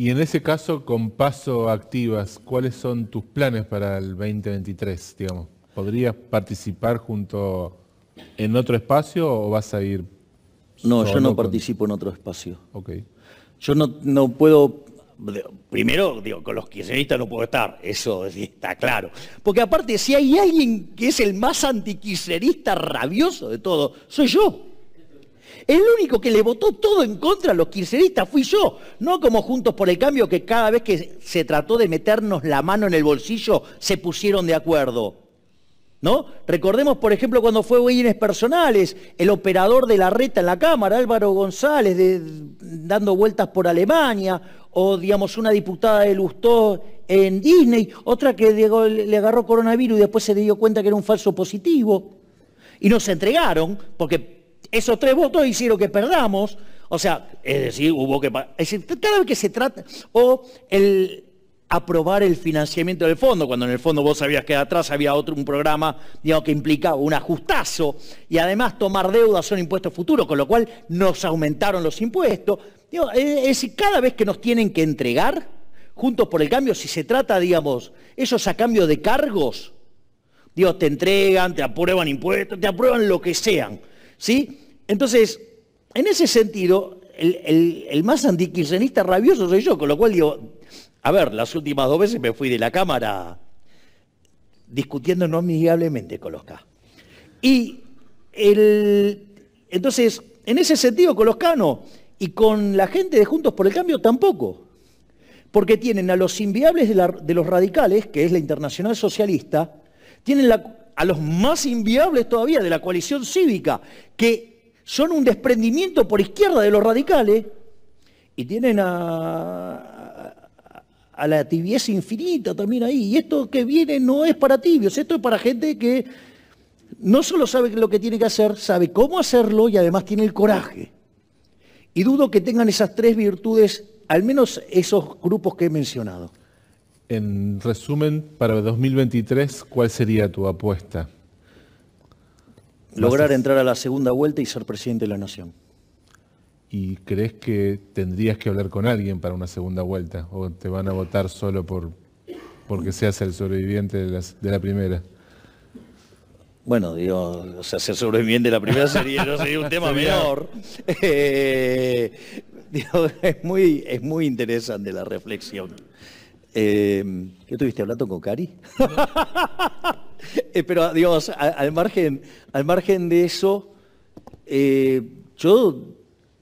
Y en ese caso, con Paso Activas, ¿cuáles son tus planes para el 2023, digamos? ¿Podrías participar junto en otro espacio o vas a ir no, yo no participo en otro espacio. Okay. Yo no, no, puedo. Primero, digo, con los quiseristas no puedo estar, eso está claro. Porque aparte, si hay alguien que es el más antiquiserista rabioso de todo, soy yo. El único que le votó todo en contra a los kirchneristas fui yo, no como Juntos por el Cambio que cada vez que se trató de meternos la mano en el bolsillo se pusieron de acuerdo. ¿No? Recordemos, por ejemplo, cuando fue bienes personales, el operador de la reta en la Cámara, Álvaro González, de, dando vueltas por Alemania, o digamos una diputada de Lustó en Disney, otra que le agarró coronavirus y después se dio cuenta que era un falso positivo. Y nos entregaron, porque esos tres votos hicieron que perdamos. O sea, es decir, hubo que... Es decir, cada vez que se trata... O el aprobar el financiamiento del fondo, cuando en el fondo vos sabías que atrás había otro un programa digamos, que implicaba un ajustazo y además tomar deudas son impuestos futuros, con lo cual nos aumentaron los impuestos. es decir, cada vez que nos tienen que entregar, juntos por el cambio, si se trata, digamos, ellos a cambio de cargos, Dios te entregan, te aprueban impuestos, te aprueban lo que sean. ¿Sí? Entonces, en ese sentido, el, más antikirchnerista rabioso soy yo, con lo cual digo, a ver, las últimas dos veces me fui de la Cámara discutiendo no amigablemente con los K. Y entonces, en ese sentido, con los K no, y con la gente de Juntos por el Cambio tampoco, porque tienen a los inviables de los radicales, que es la internacional socialista, tienen la, a los más inviables todavía de la coalición cívica, que son un desprendimiento por izquierda de los radicales, y tienen a, la tibieza infinita también ahí. Y esto que viene no es para tibios, esto es para gente que no solo sabe lo que tiene que hacer, sabe cómo hacerlo y además tiene el coraje. Y dudo que tengan esas tres virtudes, al menos esos grupos que he mencionado en resumen, para 2023, ¿cuál sería tu apuesta? Lograr entrar a la segunda vuelta y ser presidente de la Nación. ¿Y crees que tendrías que hablar con alguien para una segunda vuelta? ¿O te van a votar solo por porque seas el sobreviviente de, la primera? Bueno, digo, o sea, ser sobreviviente de la primera sería, no un tema menor. Eh, es, muy, es muy interesante la reflexión. ¿Qué eh, estuviste hablando con Cari? Eh, pero, digamos, al, margen, al margen de eso, eh, yo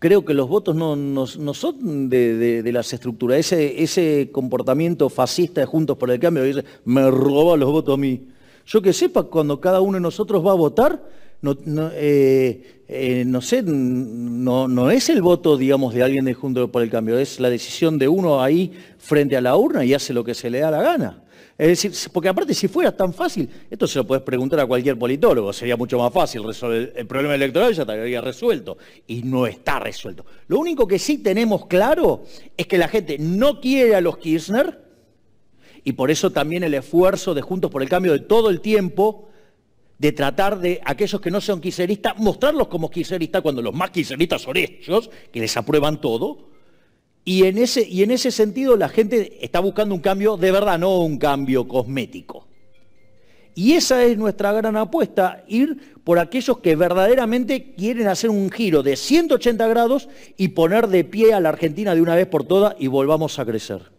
creo que los votos no, son de, las estructuras. Ese, comportamiento fascista de Juntos por el Cambio, me roba los votos a mí. Yo que sepa, cuando cada uno de nosotros va a votar, no, no, eh, eh, sé, no, es el voto, digamos, de alguien de Juntos por el Cambio, es la decisión de uno ahí frente a la urna y hace lo que se le da la gana. Es decir, porque aparte si fuera tan fácil, esto se lo puedes preguntar a cualquier politólogo, sería mucho más fácil resolver el problema electoral, ya estaría resuelto. Y no está resuelto. Lo único que sí tenemos claro es que la gente no quiere a los Kirchner, y por eso también el esfuerzo de Juntos por el Cambio de todo el tiempo de tratar de aquellos que no son quiseristas, mostrarlos como quiseristas cuando los más quiseristas son hechos, que les aprueban todo. Y en, ese, y en ese sentido la gente está buscando un cambio de verdad, no un cambio cosmético. Y esa es nuestra gran apuesta, ir por aquellos que verdaderamente quieren hacer un giro de 180 grados y poner de pie a la Argentina de una vez por todas y volvamos a crecer.